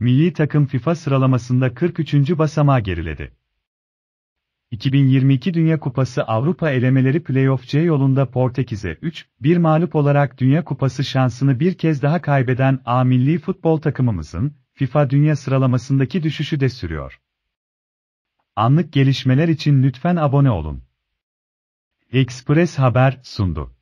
Milli takım FIFA sıralamasında 43. basamağa geriledi. 2022 Dünya Kupası Avrupa elemeleri Playoff C yolunda Portekiz'e 3-1 mağlup olarak Dünya Kupası şansını bir kez daha kaybeden A milli futbol takımımızın, FIFA Dünya sıralamasındaki düşüşü de sürüyor. Anlık gelişmeler için lütfen abone olun. Express Haber sundu.